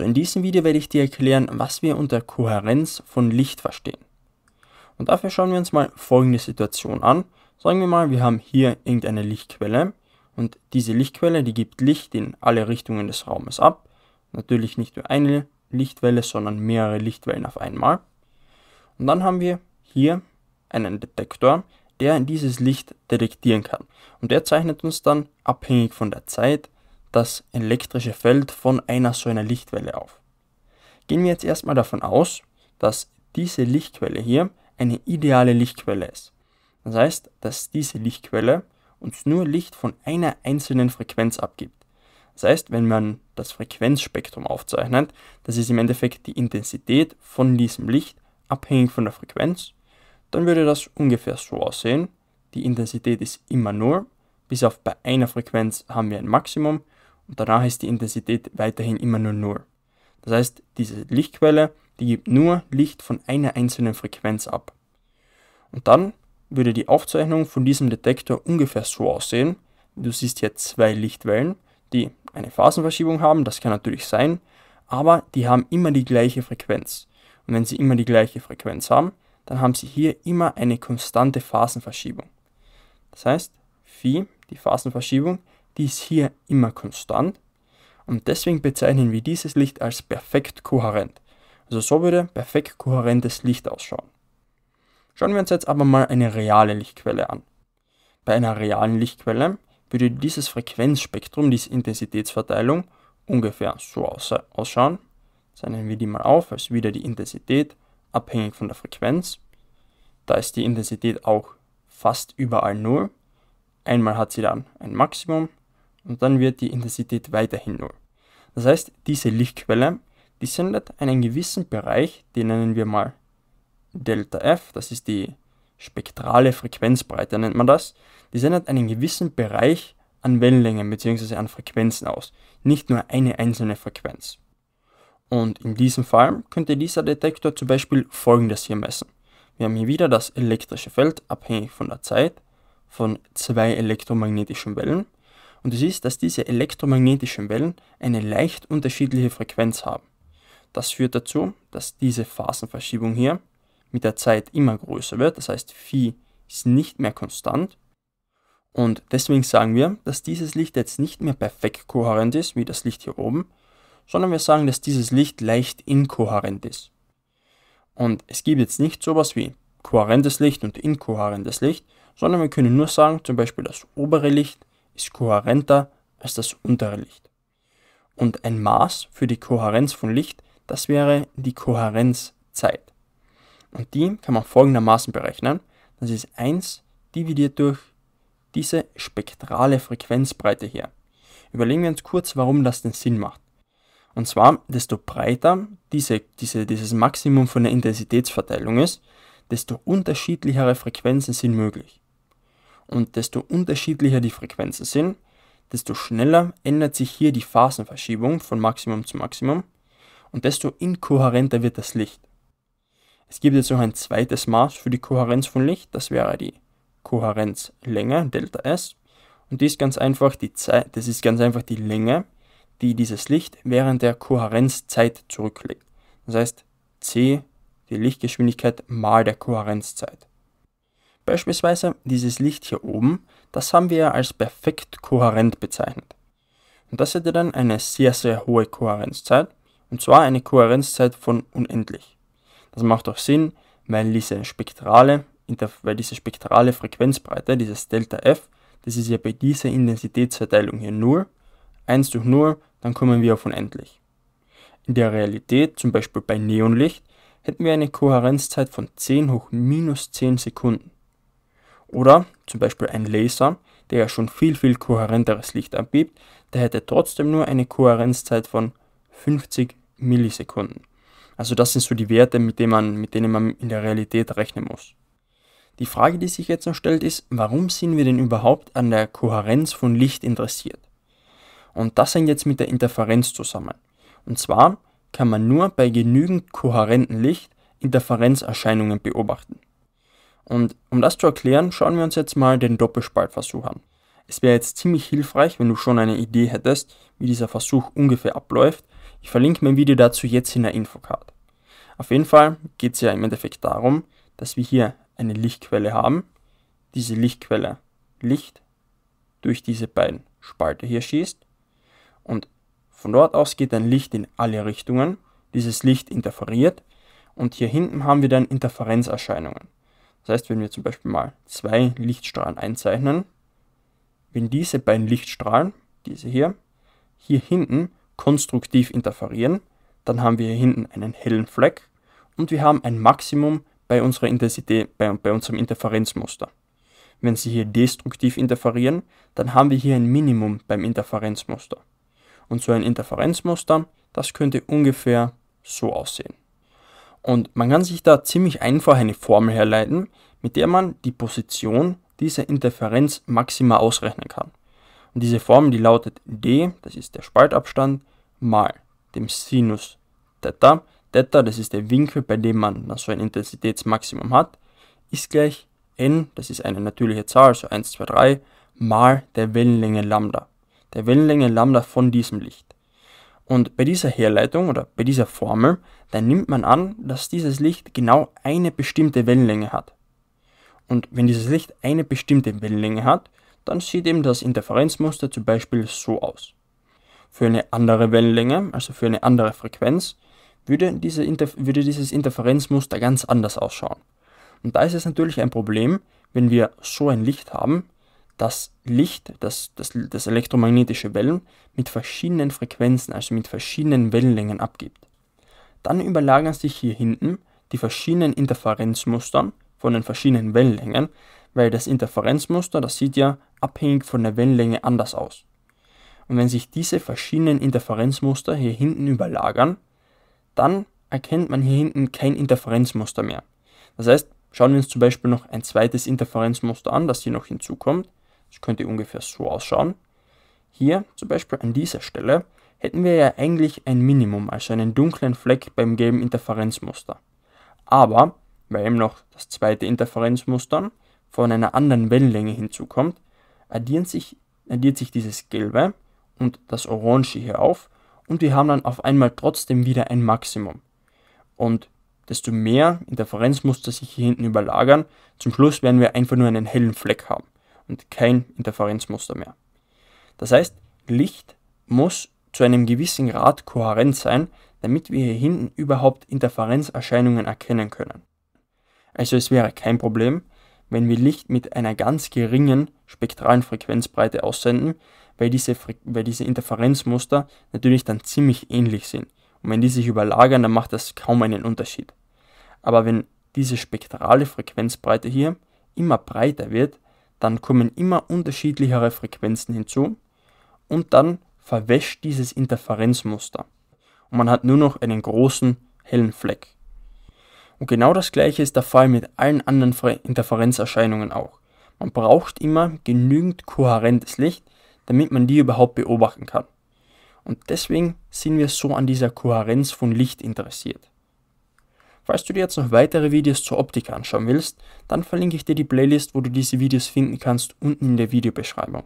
So, also in diesem Video werde ich dir erklären, was wir unter Kohärenz von Licht verstehen. Und dafür schauen wir uns mal folgende Situation an. Sagen wir mal, wir haben hier irgendeine Lichtquelle und diese Lichtquelle, die gibt Licht in alle Richtungen des Raumes ab. Natürlich nicht nur eine Lichtwelle, sondern mehrere Lichtwellen auf einmal. Und dann haben wir hier einen Detektor, der dieses Licht detektieren kann. Und der zeichnet uns dann abhängig von der Zeit das elektrische Feld von einer so einer Lichtwelle auf. Gehen wir jetzt erstmal davon aus, dass diese Lichtquelle hier eine ideale Lichtquelle ist. Das heißt, dass diese Lichtquelle uns nur Licht von einer einzelnen Frequenz abgibt. Das heißt, wenn man das Frequenzspektrum aufzeichnet, das ist im Endeffekt die Intensität von diesem Licht abhängig von der Frequenz, dann würde das ungefähr so aussehen. Die Intensität ist immer 0, bis auf bei einer Frequenz haben wir ein Maximum und danach ist die Intensität weiterhin immer nur 0. Das heißt, diese Lichtquelle, die gibt nur Licht von einer einzelnen Frequenz ab. Und dann würde die Aufzeichnung von diesem Detektor ungefähr so aussehen. Du siehst hier zwei Lichtwellen, die eine Phasenverschiebung haben, das kann natürlich sein, aber die haben immer die gleiche Frequenz. Und wenn sie immer die gleiche Frequenz haben, dann haben sie hier immer eine konstante Phasenverschiebung. Das heißt, Phi, die Phasenverschiebung, die ist hier immer konstant und deswegen bezeichnen wir dieses Licht als perfekt kohärent. Also so würde perfekt kohärentes Licht ausschauen. Schauen wir uns jetzt aber mal eine reale Lichtquelle an. Bei einer realen Lichtquelle würde dieses Frequenzspektrum, diese Intensitätsverteilung ungefähr so ausschauen. Zeichnen wir die mal auf, als wieder die Intensität abhängig von der Frequenz. Da ist die Intensität auch fast überall 0. Einmal hat sie dann ein Maximum, und dann wird die Intensität weiterhin 0. Das heißt, diese Lichtquelle, die sendet einen gewissen Bereich, den nennen wir mal Delta F, das ist die spektrale Frequenzbreite, nennt man das, die sendet einen gewissen Bereich an Wellenlängen bzw. an Frequenzen aus, nicht nur eine einzelne Frequenz. Und in diesem Fall könnte dieser Detektor zum Beispiel folgendes hier messen. Wir haben hier wieder das elektrische Feld, abhängig von der Zeit, von zwei elektromagnetischen Wellen, und es ist, dass diese elektromagnetischen Wellen eine leicht unterschiedliche Frequenz haben. Das führt dazu, dass diese Phasenverschiebung hier mit der Zeit immer größer wird, das heißt Phi ist nicht mehr konstant und deswegen sagen wir, dass dieses Licht jetzt nicht mehr perfekt kohärent ist, wie das Licht hier oben, sondern wir sagen, dass dieses Licht leicht inkohärent ist. Und es gibt jetzt nicht sowas wie kohärentes Licht und inkohärentes Licht, sondern wir können nur sagen, zum Beispiel das obere Licht ist kohärenter als das untere Licht. Und ein Maß für die Kohärenz von Licht, das wäre die Kohärenzzeit. Und die kann man folgendermaßen berechnen. Das ist 1 dividiert durch diese spektrale Frequenzbreite hier. Überlegen wir uns kurz, warum das den Sinn macht. Und zwar, desto breiter diese, diese, dieses Maximum von der Intensitätsverteilung ist, desto unterschiedlichere Frequenzen sind möglich. Und desto unterschiedlicher die Frequenzen sind, desto schneller ändert sich hier die Phasenverschiebung von Maximum zu Maximum und desto inkohärenter wird das Licht. Es gibt jetzt noch ein zweites Maß für die Kohärenz von Licht, das wäre die Kohärenzlänge, Delta S. Und die ist ganz einfach die Zeit, das ist ganz einfach die Länge, die dieses Licht während der Kohärenzzeit zurücklegt. Das heißt, c, die Lichtgeschwindigkeit mal der Kohärenzzeit. Beispielsweise dieses Licht hier oben, das haben wir als perfekt kohärent bezeichnet. Und das hätte dann eine sehr, sehr hohe Kohärenzzeit, und zwar eine Kohärenzzeit von unendlich. Das macht auch Sinn, weil diese spektrale, weil diese spektrale Frequenzbreite, dieses Delta F, das ist ja bei dieser Intensitätsverteilung hier 0, 1 durch 0, dann kommen wir auf unendlich. In der Realität, zum Beispiel bei Neonlicht, hätten wir eine Kohärenzzeit von 10 hoch minus 10 Sekunden. Oder zum Beispiel ein Laser, der ja schon viel, viel kohärenteres Licht abgibt, der hätte trotzdem nur eine Kohärenzzeit von 50 Millisekunden. Also das sind so die Werte, mit denen, man, mit denen man in der Realität rechnen muss. Die Frage, die sich jetzt noch stellt, ist, warum sind wir denn überhaupt an der Kohärenz von Licht interessiert? Und das hängt jetzt mit der Interferenz zusammen. Und zwar kann man nur bei genügend kohärentem Licht Interferenzerscheinungen beobachten. Und um das zu erklären, schauen wir uns jetzt mal den Doppelspaltversuch an. Es wäre jetzt ziemlich hilfreich, wenn du schon eine Idee hättest, wie dieser Versuch ungefähr abläuft. Ich verlinke mein Video dazu jetzt in der Infocard. Auf jeden Fall geht es ja im Endeffekt darum, dass wir hier eine Lichtquelle haben. Diese Lichtquelle Licht durch diese beiden Spalte hier schießt. Und von dort aus geht ein Licht in alle Richtungen. Dieses Licht interferiert. Und hier hinten haben wir dann Interferenzerscheinungen. Das heißt, wenn wir zum Beispiel mal zwei Lichtstrahlen einzeichnen, wenn diese beiden Lichtstrahlen, diese hier, hier hinten konstruktiv interferieren, dann haben wir hier hinten einen hellen Fleck und wir haben ein Maximum bei unserer Intensität, bei, bei unserem Interferenzmuster. Wenn sie hier destruktiv interferieren, dann haben wir hier ein Minimum beim Interferenzmuster. Und so ein Interferenzmuster, das könnte ungefähr so aussehen. Und man kann sich da ziemlich einfach eine Formel herleiten, mit der man die Position dieser Interferenz maxima ausrechnen kann. Und diese Formel, die lautet d, das ist der Spaltabstand, mal dem Sinus Theta. Theta, das ist der Winkel, bei dem man so ein Intensitätsmaximum hat, ist gleich n, das ist eine natürliche Zahl, so 1, 2, 3, mal der Wellenlänge Lambda. Der Wellenlänge Lambda von diesem Licht. Und bei dieser Herleitung oder bei dieser Formel, dann nimmt man an, dass dieses Licht genau eine bestimmte Wellenlänge hat. Und wenn dieses Licht eine bestimmte Wellenlänge hat, dann sieht eben das Interferenzmuster zum Beispiel so aus. Für eine andere Wellenlänge, also für eine andere Frequenz, würde, diese würde dieses Interferenzmuster ganz anders ausschauen. Und da ist es natürlich ein Problem, wenn wir so ein Licht haben, das Licht, das, das, das elektromagnetische Wellen mit verschiedenen Frequenzen, also mit verschiedenen Wellenlängen abgibt. Dann überlagern sich hier hinten die verschiedenen Interferenzmustern von den verschiedenen Wellenlängen, weil das Interferenzmuster, das sieht ja abhängig von der Wellenlänge anders aus. Und wenn sich diese verschiedenen Interferenzmuster hier hinten überlagern, dann erkennt man hier hinten kein Interferenzmuster mehr. Das heißt, schauen wir uns zum Beispiel noch ein zweites Interferenzmuster an, das hier noch hinzukommt. Das könnte ungefähr so ausschauen. Hier zum Beispiel an dieser Stelle hätten wir ja eigentlich ein Minimum, also einen dunklen Fleck beim gelben Interferenzmuster. Aber weil eben noch das zweite Interferenzmuster von einer anderen Wellenlänge hinzukommt, addieren sich, addiert sich dieses Gelbe und das Orange hier auf und wir haben dann auf einmal trotzdem wieder ein Maximum. Und desto mehr Interferenzmuster sich hier hinten überlagern, zum Schluss werden wir einfach nur einen hellen Fleck haben und kein Interferenzmuster mehr. Das heißt, Licht muss zu einem gewissen Grad kohärent sein, damit wir hier hinten überhaupt Interferenzerscheinungen erkennen können. Also es wäre kein Problem, wenn wir Licht mit einer ganz geringen spektralen Frequenzbreite aussenden, weil diese, weil diese Interferenzmuster natürlich dann ziemlich ähnlich sind. Und wenn die sich überlagern, dann macht das kaum einen Unterschied. Aber wenn diese spektrale Frequenzbreite hier immer breiter wird, dann kommen immer unterschiedlichere Frequenzen hinzu und dann verwäscht dieses Interferenzmuster und man hat nur noch einen großen hellen Fleck. Und genau das gleiche ist der Fall mit allen anderen Interferenzerscheinungen auch. Man braucht immer genügend kohärentes Licht, damit man die überhaupt beobachten kann. Und deswegen sind wir so an dieser Kohärenz von Licht interessiert. Falls du dir jetzt noch weitere Videos zur Optik anschauen willst, dann verlinke ich dir die Playlist, wo du diese Videos finden kannst, unten in der Videobeschreibung.